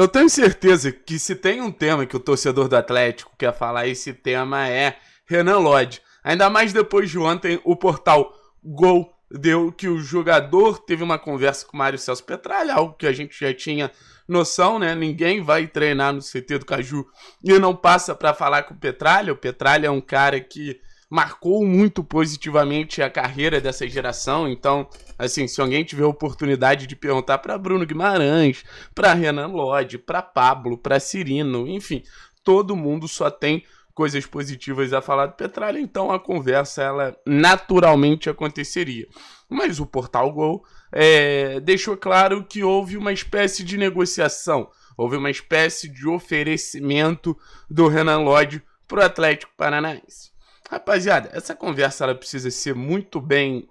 Eu tenho certeza que se tem um tema que o torcedor do Atlético quer falar, esse tema é Renan Lodge. Ainda mais depois de ontem, o portal Gol deu que o jogador teve uma conversa com o Mário Celso Petralha, algo que a gente já tinha noção, né? Ninguém vai treinar no CT do Caju e não passa para falar com o Petralha. O Petralha é um cara que marcou muito positivamente a carreira dessa geração. Então, assim, se alguém tiver oportunidade de perguntar para Bruno Guimarães, para Renan Lodge, para Pablo, para Cirino, enfim, todo mundo só tem coisas positivas a falar do Petralha, então a conversa ela naturalmente aconteceria. Mas o Portal Gol é, deixou claro que houve uma espécie de negociação, houve uma espécie de oferecimento do Renan Lodge para o Atlético Paranaense. Rapaziada, essa conversa ela precisa ser muito bem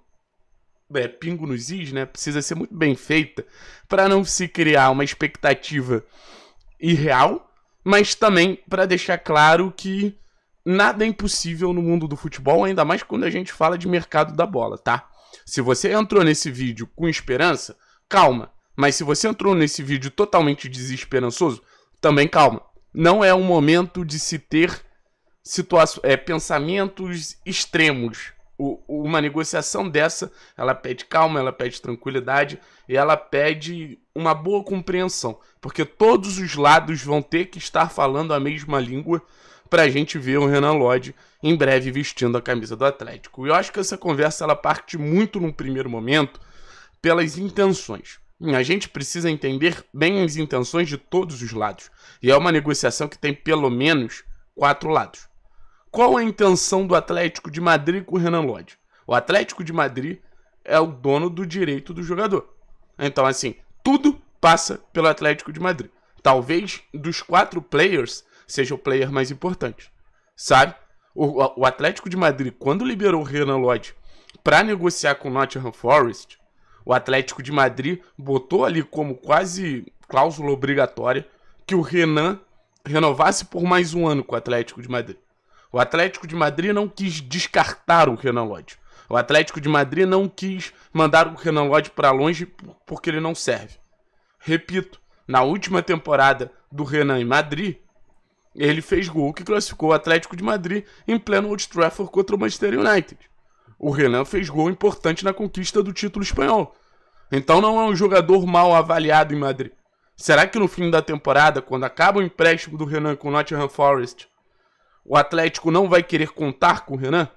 é, pingo nos is, né? Precisa ser muito bem feita para não se criar uma expectativa irreal, mas também para deixar claro que nada é impossível no mundo do futebol, ainda mais quando a gente fala de mercado da bola, tá? Se você entrou nesse vídeo com esperança, calma. Mas se você entrou nesse vídeo totalmente desesperançoso, também calma. Não é o momento de se ter é, pensamentos extremos. O, uma negociação dessa, ela pede calma, ela pede tranquilidade e ela pede uma boa compreensão, porque todos os lados vão ter que estar falando a mesma língua para a gente ver o Renan Lodge em breve vestindo a camisa do Atlético. E eu acho que essa conversa ela parte muito num primeiro momento pelas intenções. Hum, a gente precisa entender bem as intenções de todos os lados. E é uma negociação que tem pelo menos quatro lados. Qual a intenção do Atlético de Madrid com o Renan Lodge? O Atlético de Madrid é o dono do direito do jogador. Então, assim, tudo passa pelo Atlético de Madrid. Talvez dos quatro players seja o player mais importante, sabe? O, o Atlético de Madrid, quando liberou o Renan Lodge para negociar com o Nottingham Forest, o Atlético de Madrid botou ali como quase cláusula obrigatória que o Renan renovasse por mais um ano com o Atlético de Madrid. O Atlético de Madrid não quis descartar o Renan Lodge. O Atlético de Madrid não quis mandar o Renan Lodge para longe porque ele não serve. Repito, na última temporada do Renan em Madrid, ele fez gol que classificou o Atlético de Madrid em pleno Old Trafford contra o Manchester United. O Renan fez gol importante na conquista do título espanhol. Então não é um jogador mal avaliado em Madrid. Será que no fim da temporada, quando acaba o empréstimo do Renan com o Nottingham Forest, o Atlético não vai querer contar com o Renan?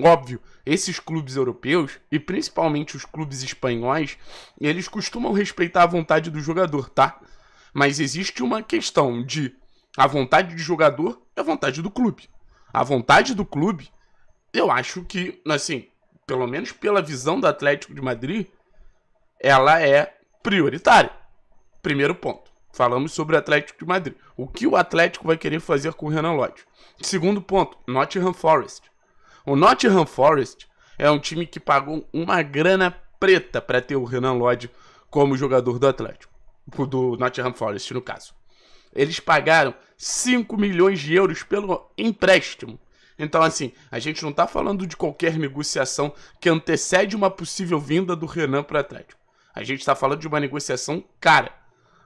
Óbvio, esses clubes europeus, e principalmente os clubes espanhóis, eles costumam respeitar a vontade do jogador, tá? Mas existe uma questão de a vontade do jogador é a vontade do clube. A vontade do clube, eu acho que, assim, pelo menos pela visão do Atlético de Madrid, ela é prioritária. Primeiro ponto. Falamos sobre o Atlético de Madrid. O que o Atlético vai querer fazer com o Renan Lodge? Segundo ponto, Nottingham Forest. O Nottingham Forest é um time que pagou uma grana preta para ter o Renan Lodge como jogador do Atlético, do Nottingham Forest no caso. Eles pagaram 5 milhões de euros pelo empréstimo. Então, assim, a gente não está falando de qualquer negociação que antecede uma possível vinda do Renan para o Atlético. A gente está falando de uma negociação cara.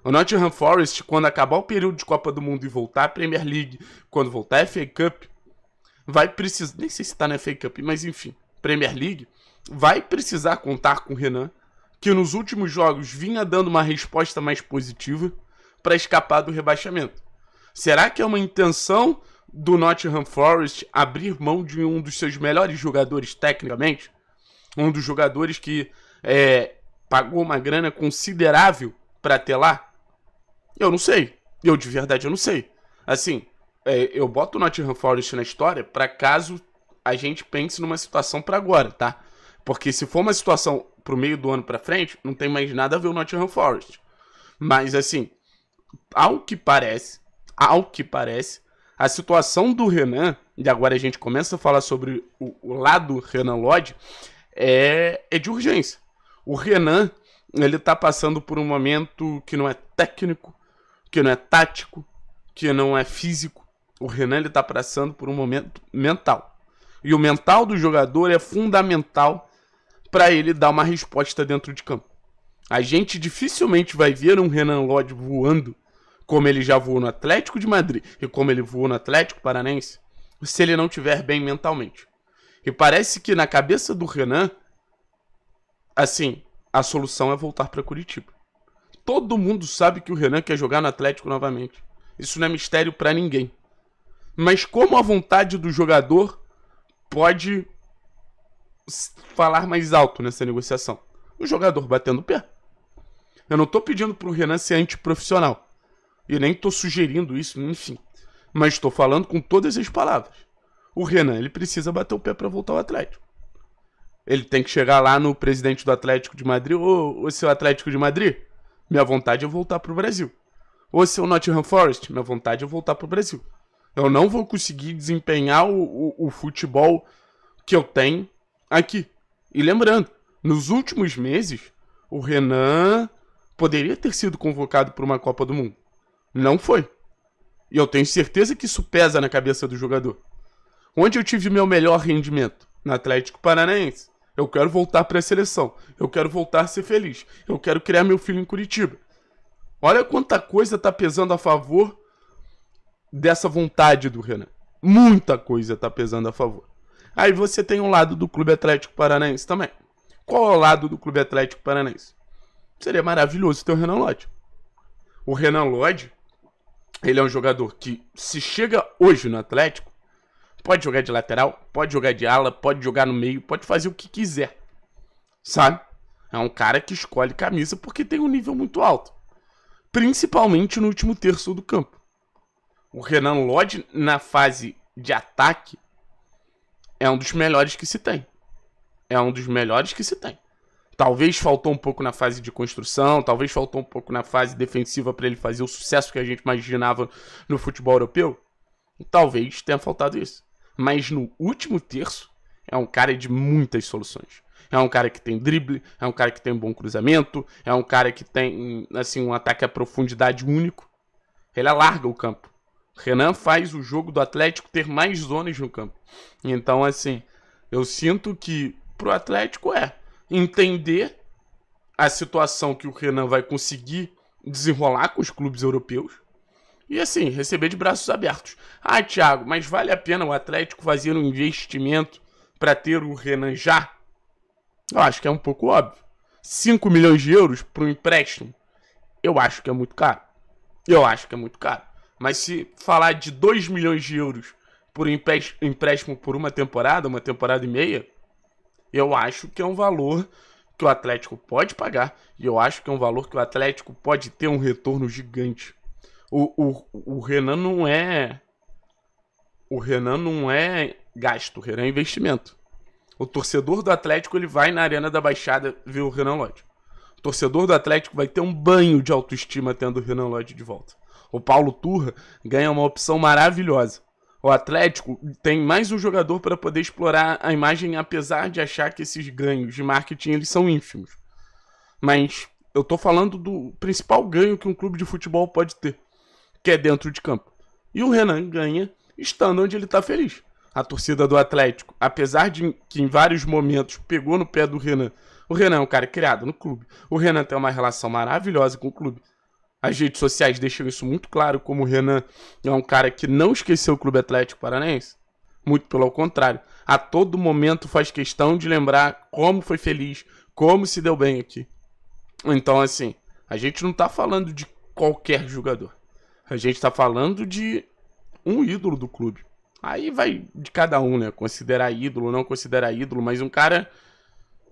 O Nottingham Forest, quando acabar o período de Copa do Mundo e voltar à Premier League, quando voltar à FA Cup, vai precisar. Nem sei se tá na FA Cup, mas enfim, Premier League, vai precisar contar com o Renan, que nos últimos jogos vinha dando uma resposta mais positiva para escapar do rebaixamento. Será que é uma intenção do Nottingham Forest abrir mão de um dos seus melhores jogadores tecnicamente? Um dos jogadores que é, pagou uma grana considerável para ter lá? Eu não sei. Eu de verdade eu não sei. Assim, é, eu boto o Nottingham Forest na história para caso a gente pense numa situação para agora, tá? Porque se for uma situação pro meio do ano para frente, não tem mais nada a ver o Nottingham Forest. Mas assim, ao que parece, ao que parece, a situação do Renan, e agora a gente começa a falar sobre o, o lado Renan Lodge, é, é de urgência. O Renan, ele tá passando por um momento que não é técnico, que não é tático, que não é físico. O Renan ele tá passando por um momento mental. E o mental do jogador é fundamental para ele dar uma resposta dentro de campo. A gente dificilmente vai ver um Renan Lodge voando como ele já voou no Atlético de Madrid e como ele voou no Atlético Paranense, se ele não tiver bem mentalmente. E parece que na cabeça do Renan, assim, a solução é voltar para Curitiba todo mundo sabe que o Renan quer jogar no Atlético novamente. Isso não é mistério para ninguém. Mas como a vontade do jogador pode falar mais alto nessa negociação? O jogador batendo o pé. Eu não tô pedindo pro Renan ser antiprofissional. E nem tô sugerindo isso, enfim. Mas estou falando com todas as palavras. O Renan, ele precisa bater o pé para voltar ao Atlético. Ele tem que chegar lá no presidente do Atlético de Madrid, ou, ou seu Atlético de Madrid, minha vontade é voltar pro Brasil. Ou se eu o Nottingham Forest, minha vontade é voltar pro Brasil. Eu não vou conseguir desempenhar o, o, o futebol que eu tenho aqui. E lembrando, nos últimos meses, o Renan poderia ter sido convocado para uma Copa do Mundo. Não foi. E eu tenho certeza que isso pesa na cabeça do jogador. Onde eu tive meu melhor rendimento? No Atlético Paranaense. Eu quero voltar para a seleção. Eu quero voltar a ser feliz. Eu quero criar meu filho em Curitiba. Olha quanta coisa está pesando a favor dessa vontade do Renan. Muita coisa está pesando a favor. Aí você tem um lado do Clube Atlético Paranaense também. Qual é o lado do Clube Atlético Paranaense? Seria maravilhoso ter o Renan Lodge. O Renan Lodge, ele é um jogador que, se chega hoje no Atlético, Pode jogar de lateral, pode jogar de ala, pode jogar no meio, pode fazer o que quiser. Sabe? É um cara que escolhe camisa porque tem um nível muito alto. Principalmente no último terço do campo. O Renan Lodge, na fase de ataque, é um dos melhores que se tem. É um dos melhores que se tem. Talvez faltou um pouco na fase de construção, talvez faltou um pouco na fase defensiva para ele fazer o sucesso que a gente imaginava no futebol europeu. Talvez tenha faltado isso mas no último terço é um cara de muitas soluções. É um cara que tem drible, é um cara que tem um bom cruzamento, é um cara que tem assim um ataque à profundidade único. Ele alarga o campo. Renan faz o jogo do Atlético ter mais zonas no campo. Então assim, eu sinto que pro Atlético é entender a situação que o Renan vai conseguir desenrolar com os clubes europeus e assim, receber de braços abertos. Ah, Thiago, mas vale a pena o Atlético fazer um investimento para ter o Renan já? Eu acho que é um pouco óbvio. 5 milhões de euros para um empréstimo? Eu acho que é muito caro. Eu acho que é muito caro. Mas se falar de 2 milhões de euros por empréstimo por uma temporada, uma temporada e meia, eu acho que é um valor que o Atlético pode pagar. E eu acho que é um valor que o Atlético pode ter um retorno gigante. O, o, o Renan não é. O Renan não é gasto, o Renan é investimento. O torcedor do Atlético ele vai na Arena da Baixada ver o Renan Lodge. O torcedor do Atlético vai ter um banho de autoestima tendo o Renan Lodge de volta. O Paulo Turra ganha uma opção maravilhosa. O Atlético tem mais um jogador para poder explorar a imagem, apesar de achar que esses ganhos de marketing eles são ínfimos. Mas eu estou falando do principal ganho que um clube de futebol pode ter que é dentro de campo. E o Renan ganha estando onde ele está feliz. A torcida do Atlético, apesar de que em vários momentos pegou no pé do Renan, o Renan é um cara criado no clube. O Renan tem uma relação maravilhosa com o clube. As redes sociais deixam isso muito claro, como o Renan é um cara que não esqueceu o Clube Atlético Paranaense. Muito pelo contrário. A todo momento faz questão de lembrar como foi feliz, como se deu bem aqui. Então, assim, a gente não está falando de qualquer jogador. A gente está falando de um ídolo do clube. Aí vai de cada um, né? Considerar ídolo, não considerar ídolo, mas um cara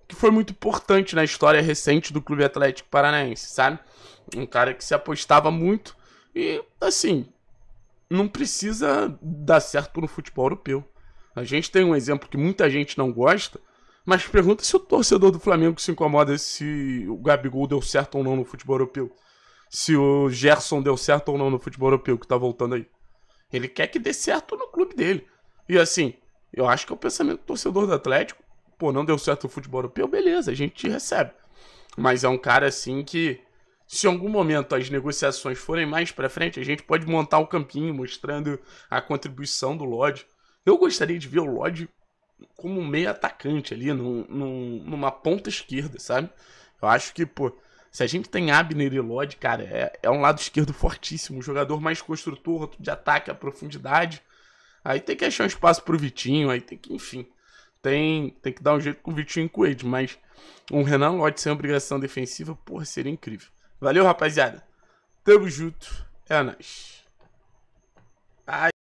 que foi muito importante na história recente do Clube Atlético Paranaense, sabe? Um cara que se apostava muito e, assim, não precisa dar certo no futebol europeu. A gente tem um exemplo que muita gente não gosta, mas pergunta se o torcedor do Flamengo se incomoda se o Gabigol deu certo ou não no futebol europeu se o Gerson deu certo ou não no futebol europeu, que tá voltando aí. Ele quer que dê certo no clube dele. E assim, eu acho que é o pensamento do torcedor do Atlético. Pô, não deu certo o futebol europeu, beleza, a gente recebe. Mas é um cara assim que, se em algum momento as negociações forem mais para frente, a gente pode montar um campinho mostrando a contribuição do Lodge. Eu gostaria de ver o Lodge como um meio atacante ali, num, num, numa ponta esquerda, sabe? Eu acho que, pô, se a gente tem Abner e Lodge, cara, é, é um lado esquerdo fortíssimo. jogador mais construtor de ataque à profundidade. Aí tem que achar um espaço pro Vitinho, aí tem que, enfim. Tem, tem que dar um jeito com o Vitinho e com o Ed, mas um Renan Lodge sem obrigação defensiva, porra, seria incrível. Valeu, rapaziada. Tamo junto. É nóis.